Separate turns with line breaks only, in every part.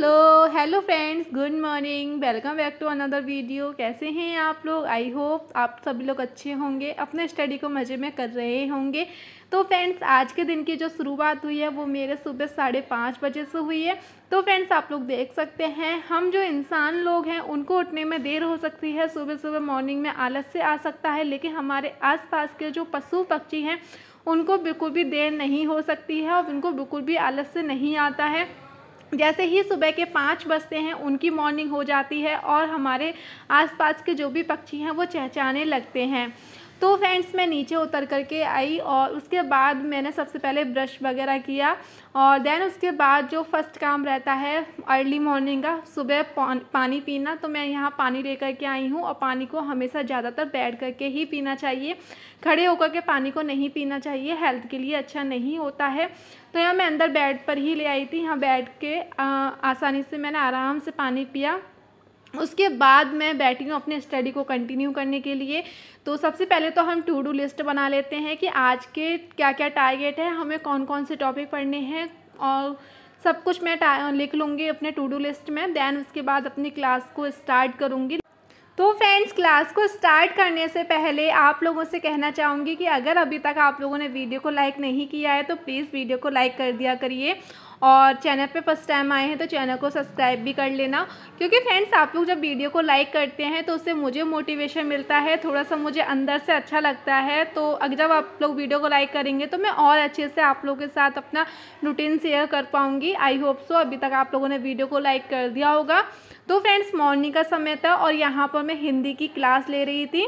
hello hello friends good morning welcome back to another video कैसे हैं आप लोग आई होप आप सभी लोग अच्छे होंगे अपने स्टडी को मज़े में कर रहे होंगे तो फ्रेंड्स आज के दिन की जो शुरुआत हुई है वो मेरे सुबह साढ़े पाँच बजे से हुई है तो फ्रेंड्स आप लोग देख सकते हैं हम जो इंसान लोग हैं उनको उठने में देर हो सकती है सुबह सुबह मॉर्निंग में आलस से आ सकता है लेकिन हमारे आस के जो पशु पक्षी हैं उनको बिल्कुल भी देर नहीं हो सकती है और उनको बिल्कुल भी आलस से नहीं आता है जैसे ही सुबह के पाँच बजते हैं उनकी मॉर्निंग हो जाती है और हमारे आसपास के जो भी पक्षी हैं वो चहचहाने लगते हैं तो फ्रेंड्स मैं नीचे उतर करके आई और उसके बाद मैंने सबसे पहले ब्रश वगैरह किया और देन उसके बाद जो फर्स्ट काम रहता है अर्ली मॉर्निंग का सुबह पानी पीना तो मैं यहाँ पानी ले करके आई हूँ और पानी को हमेशा ज़्यादातर बैठ करके ही पीना चाहिए खड़े होकर के पानी को नहीं पीना चाहिए हेल्थ के लिए अच्छा नहीं होता है तो यहाँ मैं अंदर बेड पर ही ले आई थी यहाँ बैठ के आ, आसानी से मैंने आराम से पानी पिया उसके बाद मैं बैठी हूँ अपने स्टडी को कंटिन्यू करने के लिए तो सबसे पहले तो हम टू डू लिस्ट बना लेते हैं कि आज के क्या क्या टारगेट है हमें कौन कौन से टॉपिक पढ़ने हैं और सब कुछ मैं लिख लूँगी अपने टू डू लिस्ट में देन उसके बाद अपनी क्लास को स्टार्ट करूँगी तो फ्रेंड्स क्लास को स्टार्ट करने से पहले आप लोगों से कहना चाहूँगी कि अगर अभी तक आप लोगों ने वीडियो को लाइक नहीं किया है तो प्लीज़ वीडियो को लाइक कर दिया करिए और चैनल पे फर्स्ट टाइम आए हैं तो चैनल को सब्सक्राइब भी कर लेना क्योंकि फ्रेंड्स आप लोग जब वीडियो को लाइक करते हैं तो उससे मुझे मोटिवेशन मिलता है थोड़ा सा मुझे अंदर से अच्छा लगता है तो अगर जब आप लोग वीडियो को लाइक करेंगे तो मैं और अच्छे से आप लोगों के साथ अपना रूटीन शेयर कर पाऊँगी आई होप सो अभी तक आप लोगों ने वीडियो को लाइक कर दिया होगा तो फ्रेंड्स मॉर्निंग का समय था और यहाँ पर मैं हिंदी की क्लास ले रही थी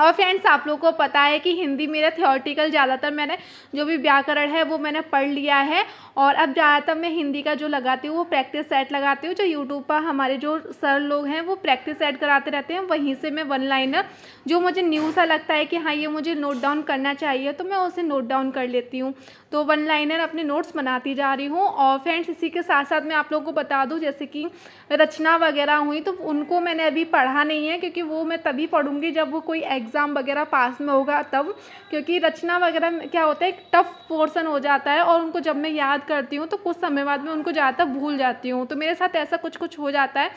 और फ्रेंड्स आप लोगों को पता है कि हिंदी मेरा थियोरटिकल ज़्यादातर मैंने जो भी व्याकरण है वो मैंने पढ़ लिया है और अब ज़्यादातर मैं हिंदी का जो लगाती हूँ वो प्रैक्टिस सेट लगाती हूँ जो यूट्यूब पर हमारे जो सर लोग हैं वो प्रैक्टिस सेट कराते रहते हैं वहीं से मैं वन लाइनर जो मुझे न्यू सा लगता है कि हाँ ये मुझे नोट डाउन करना चाहिए तो मैं उसे नोट डाउन कर लेती हूँ तो वन लाइनर अपने नोट्स बनाती जा रही हूँ और फ्रेंड्स इसी के साथ साथ मैं आप लोगों को बता दूँ जैसे कि रचना वगैरह हुई तो उनको मैंने अभी पढ़ा नहीं है क्योंकि वो मैं तभी पढ़ूँगी जब वो कोई एग्ज़ाम वगैरह पास में होगा तब क्योंकि रचना वगैरह क्या होता है एक टफ़ पोर्सन हो जाता है और उनको जब मैं याद करती हूँ तो कुछ समय बाद में उनको ज़्यादा भूल जाती हूँ तो मेरे साथ ऐसा कुछ कुछ हो जाता है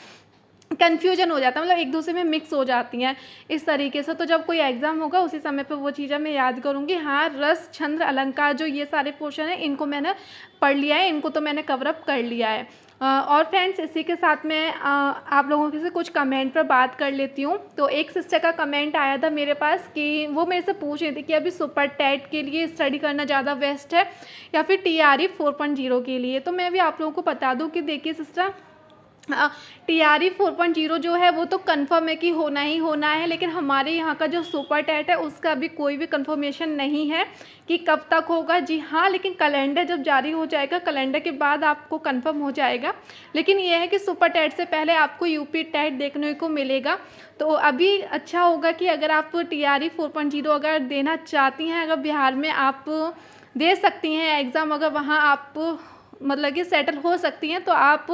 कन्फ्यूजन हो जाता है मतलब एक दूसरे में मिक्स हो जाती हैं इस तरीके से तो जब कोई एग्ज़ाम होगा उसी समय पे वो चीज़ें मैं याद करूँगी हाँ रस छंद्र अलंकार जो ये सारे पोर्शन हैं इनको मैंने पढ़ लिया है इनको तो मैंने कवरअप कर लिया है और फ्रेंड्स इसी के साथ मैं आप लोगों के से कुछ कमेंट पर बात कर लेती हूँ तो एक सिस्टर का कमेंट आया था मेरे पास कि वो मेरे से पूछ रही थी कि अभी सुपर टेट के लिए स्टडी करना ज़्यादा बेस्ट है या फिर T R E four point zero के लिए तो मैं भी आप लोगों को बता दूँ कि देखिए sister T R E four point zero जो है वो तो कंफर्म है कि होना ही होना है लेकिन हमारे यहाँ का जो सुपर टेट है उसका अभी कोई भी कंफर्मेशन नहीं है कि कब तक होगा जी हाँ लेकिन कैलेंडर जब जारी हो जाएगा कैलेंडर के बाद आपको कंफर्म हो जाएगा लेकिन यह है कि सुपर टेट से पहले आपको यूपी टेट देखने को मिलेगा तो अभी अच्छा होगा कि अगर आप T R E four point zero अगर देना चाहती हैं अगर बिहार में आप दे सकती हैं एग्ज़ाम अगर वहाँ आप मतलब कि सेटल हो सकती हैं तो आप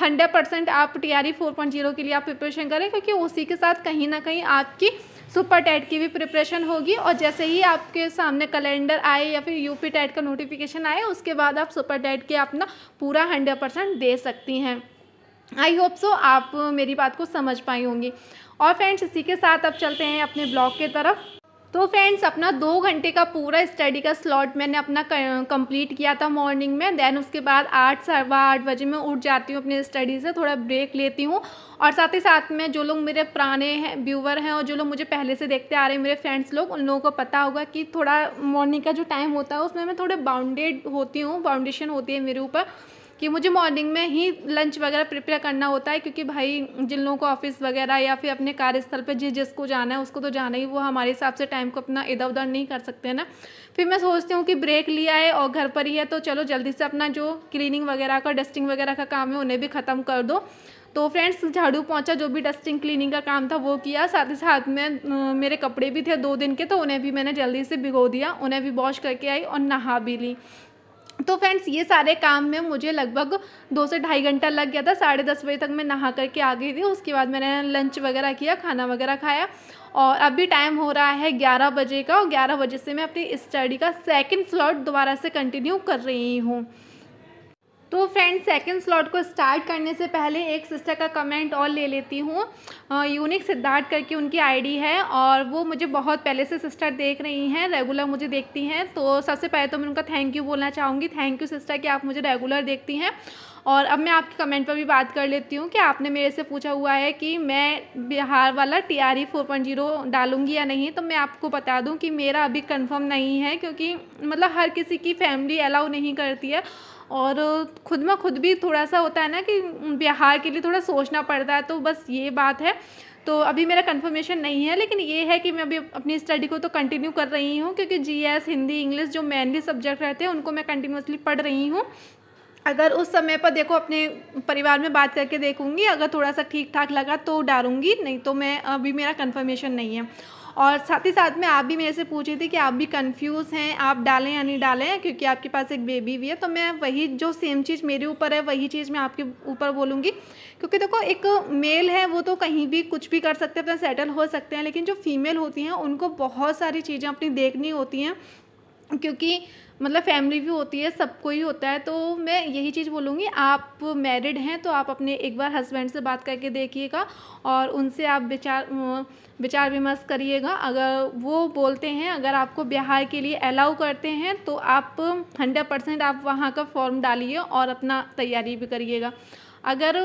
हंड्रेड परसेंट आप T R four point zero के लिए आप प्रिपरेशन करें क्योंकि उसी के साथ कहीं ना कहीं आपकी सुपर टेट की भी प्रिपरेशन होगी और जैसे ही आपके सामने कैलेंडर आए या फिर यूपी टेट का नोटिफिकेशन आए उसके बाद आप सुपर टेट के अपना पूरा हंड्रेड परसेंट दे सकती हैं आई होप सो आप मेरी बात को समझ पाई होंगी और फ्रेंड्स इसी के साथ अब चलते हैं अपने ब्लॉग के तरफ तो फ्रेंड्स अपना दो घंटे का पूरा स्टडी का स्लॉट मैंने अपना कंप्लीट किया था मॉर्निंग में देन उसके बाद आठ सवा आठ बजे मैं उठ जाती हूँ अपने स्टडी से थोड़ा ब्रेक लेती हूँ और साथ ही साथ में जो लोग मेरे पुराने हैं व्यूवर हैं और जो लोग मुझे पहले से देखते आ रहे हैं मेरे फ्रेंड्स लोग उन लोगों को पता होगा कि थोड़ा मॉर्निंग का जो टाइम होता है उसमें मैं थोड़े बाउंडेड होती हूँ बाउंडेशन होती है मेरे ऊपर कि मुझे मॉर्निंग में ही लंच वगैरह प्रिपेयर करना होता है क्योंकि भाई जिन लोगों को ऑफिस वगैरह या फिर अपने कार्यस्थल पर जिस जिसको जाना है उसको तो जाना ही वो हमारे हिसाब से टाइम को अपना इधर उधर नहीं कर सकते हैं ना फिर मैं सोचती हूँ कि ब्रेक लिया है और घर पर ही है तो चलो जल्दी से अपना जो क्लीनिंग वगैरह का डस्टिंग वगैरह का काम है उन्हें भी ख़त्म कर दो तो फ्रेंड्स झाड़ू पहुंचा जो भी डस्टिंग क्लीनिंग का काम था वो किया साथ ही साथ में मेरे कपड़े भी थे दो दिन के तो उन्हें भी मैंने जल्दी से भिगो दिया उन्हें भी वॉश करके आई और नहा भी ली तो फ्रेंड्स ये सारे काम में मुझे लगभग दो से ढाई घंटा लग गया था साढ़े दस बजे तक मैं नहा करके आ गई थी उसके बाद मैंने लंच वगैरह किया खाना वगैरह खाया और अभी टाइम हो रहा है ग्यारह बजे का और ग्यारह बजे से मैं अपनी स्टडी का सेकेंड स्लॉट दोबारा से कंटिन्यू कर रही हूँ तो फ्रेंड्स सेकंड स्लॉट को स्टार्ट करने से पहले एक सिस्टर का कमेंट और ले लेती हूँ यूनिक सिद्धार्थ करके उनकी आईडी है और वो मुझे बहुत पहले से सिस्टर देख रही हैं रेगुलर मुझे देखती हैं तो सबसे पहले तो मैं उनका थैंक यू बोलना चाहूँगी थैंक यू सिस्टर कि आप मुझे रेगुलर देखती हैं और अब मैं आपके कमेंट पर भी बात कर लेती हूँ कि आपने मेरे से पूछा हुआ है कि मैं बिहार वाला T R E four point zero डालूँगी या नहीं तो मैं आपको बता दूँ कि मेरा अभी कंफर्म नहीं है क्योंकि मतलब हर किसी की फैमिली अलाउ नहीं करती है और खुद में खुद भी थोड़ा सा होता है ना कि बिहार के लिए थोड़ा सोचना पड़ता है तो बस ये बात है तो अभी मेरा कंफर्मेशन नहीं है लेकिन ये है कि मैं अभी अपनी स्टडी को तो कंटिन्यू कर रही हूँ क्योंकि जीएस हिंदी इंग्लिश जो मेनली सब्जेक्ट रहते हैं उनको मैं कंटिन्यूसली पढ़ रही हूँ अगर उस समय पर देखो अपने परिवार में बात करके देखूँगी अगर थोड़ा सा ठीक ठाक लगा तो डालूँगी नहीं तो मैं अभी मेरा कन्फर्मेशन नहीं है और साथ ही साथ में आप भी मेरे से पूछी थी कि आप भी कन्फ्यूज़ हैं आप डालें या नहीं डालें क्योंकि आपके पास एक बेबी भी है तो मैं वही जो सेम चीज़ मेरे ऊपर है वही चीज़ मैं आपके ऊपर बोलूँगी क्योंकि देखो एक मेल है वो तो कहीं भी कुछ भी कर सकते हैं अपना सेटल हो सकते हैं लेकिन जो फीमेल होती हैं उनको बहुत सारी चीज़ें अपनी देखनी होती हैं क्योंकि मतलब फैमिली भी होती है सबको ही होता है तो मैं यही चीज़ बोलूँगी आप मैरिड हैं तो आप अपने एक बार हस्बैंड से बात करके देखिएगा और उनसे आप विचार विचार विमर्श करिएगा अगर वो बोलते हैं अगर आपको बिहार के लिए अलाउ करते हैं तो आप हंड्रेड परसेंट आप वहाँ का फॉर्म डालिए और अपना तैयारी भी करिएगा अगर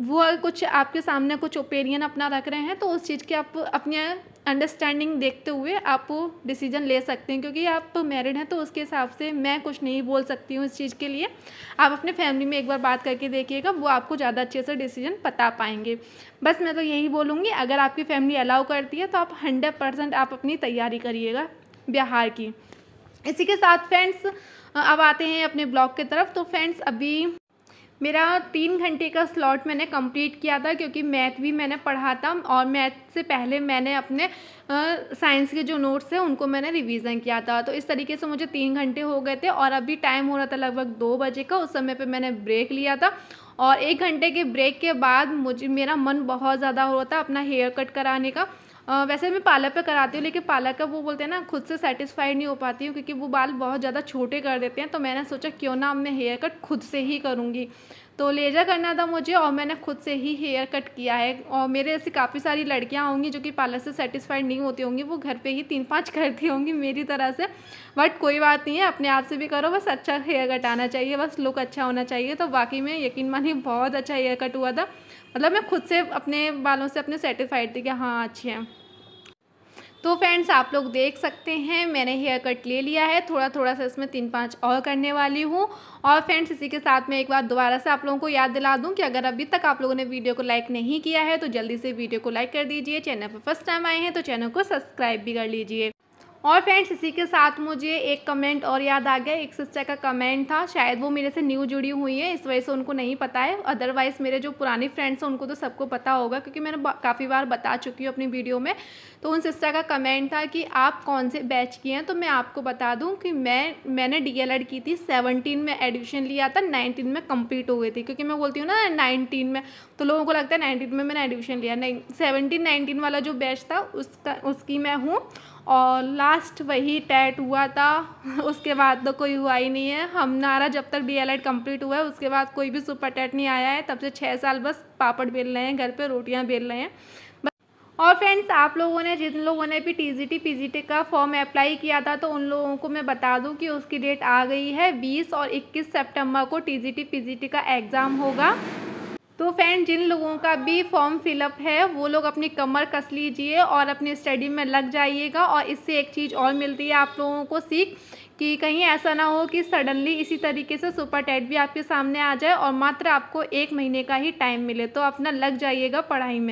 वो कुछ आपके सामने कुछ ओपिनियन अपना रख रहे हैं तो उस चीज़ के आप अपने अंडरस्टैंडिंग देखते हुए आप वो डिसीजन ले सकते हैं क्योंकि आप मैरिड हैं तो उसके हिसाब से मैं कुछ नहीं बोल सकती हूँ इस चीज़ के लिए आप अपने फैमिली में एक बार बात करके देखिएगा वो आपको ज़्यादा अच्छे से डिसीजन बता पाएंगे बस मैं तो यही बोलूँगी अगर आपकी फैमिली अलाउ करती है तो आप हंड्रेड परसेंट आप अपनी तैयारी करिएगा बिहार की इसी के साथ फ्रेंड्स अब आते हैं अपने ब्लॉग की तरफ तो फ्रेंड्स अभी मेरा तीन घंटे का स्लॉट मैंने कंप्लीट किया था क्योंकि मैथ भी मैंने पढ़ा था और मैथ से पहले मैंने अपने साइंस के जो नोट्स हैं उनको मैंने रिवीजन किया था तो इस तरीके से मुझे तीन घंटे हो गए थे और अभी टाइम हो रहा था लगभग दो बजे का उस समय पर मैंने ब्रेक लिया था और एक घंटे के ब्रेक के बाद मुझे मेरा मन बहुत ज़्यादा हो रहा था अपना हेयर कट कराने का आ, वैसे मैं पार्लर पे कराती हूँ लेकिन पार्लर का वो बोलते हैं ना खुद से सेटिस्फाइड नहीं हो पाती हूँ क्योंकि वो बाल बहुत ज़्यादा छोटे कर देते हैं तो मैंने सोचा क्यों ना मैं हेयर कट खुद से ही करूँगी तो लेजर करना था मुझे और मैंने खुद से ही हेयर कट किया है और मेरे ऐसी काफ़ी सारी लड़कियां होंगी जो कि पार्लर से सेटिस्फाइड नहीं होती होंगी वो घर पे ही तीन पाँच करती होंगी मेरी तरह से बट कोई बात नहीं है अपने आप से भी करो बस अच्छा हेयर कट आना चाहिए बस लुक अच्छा होना चाहिए तो बाकी में यकीन मानिए बहुत अच्छा हेयर कट हुआ था मतलब मैं खुद से अपने बालों से अपने सेटिस्फाइड थी कि हाँ अच्छे हैं तो फ्रेंड्स आप लोग देख सकते हैं मैंने हेयर कट ले लिया है थोड़ा थोड़ा सा इसमें तीन पाँच और करने वाली हूँ और फ्रेंड्स इसी के साथ मैं एक बार दोबारा से आप लोगों को याद दिला दूँ कि अगर अभी तक आप लोगों ने वीडियो को लाइक नहीं किया है तो जल्दी से वीडियो को लाइक कर दीजिए चैनल पर फर्स्ट टाइम आए हैं तो चैनल को सब्सक्राइब भी कर लीजिए और फ्रेंड्स इसी के साथ मुझे एक कमेंट और याद आ गया एक सिस्टर का कमेंट था शायद वो मेरे से न्यू जुड़ी हुई है इस वजह से उनको नहीं पता है अदरवाइज़ मेरे जो पुरानी फ्रेंड्स हैं उनको तो सबको पता होगा क्योंकि मैंने काफ़ी बार बता चुकी हूँ अपनी वीडियो में तो उन सिस्टर का कमेंट था कि आप कौन से बैच की हैं तो मैं आपको बता दूँ कि मैं मैंने डी की थी सेवनटीन में एडमिशन लिया था नाइनटीन में कम्प्लीट हो गई थी क्योंकि मैं बोलती हूँ ना नाइनटीन में तो लोगों को लगता है नाइनटीन में मैंने एडमिशन लिया नहीं सेवनटीन नाइनटीन वाला जो बैच था उसका उसकी मैं हूँ और लास्ट वही टैट हुआ था उसके बाद तो कोई हुआ ही नहीं है हमारा जब तक डी एड कंप्लीट हुआ है उसके बाद कोई भी सुपर टेट नहीं आया है तब से छः साल बस पापड़ बेल रहे हैं घर पे रोटियां बेल रहे हैं और फ्रेंड्स आप लोगों ने जिन लोगों ने भी टी जी का फॉर्म अप्लाई किया था तो उन लोगों को मैं बता दूं कि उसकी डेट आ गई है 20 और 21 सितंबर को टी जी का एग्ज़ाम होगा तो फ्रेंड जिन लोगों का भी फॉर्म फिलअप है वो लोग अपनी कमर कस लीजिए और अपनी स्टडी में लग जाइएगा और इससे एक चीज़ और मिलती है आप लोगों को सीख कि कहीं ऐसा ना हो कि सडनली इसी तरीके से सुपर टेट भी आपके सामने आ जाए और मात्र आपको एक महीने का ही टाइम मिले तो अपना लग जाइएगा पढ़ाई में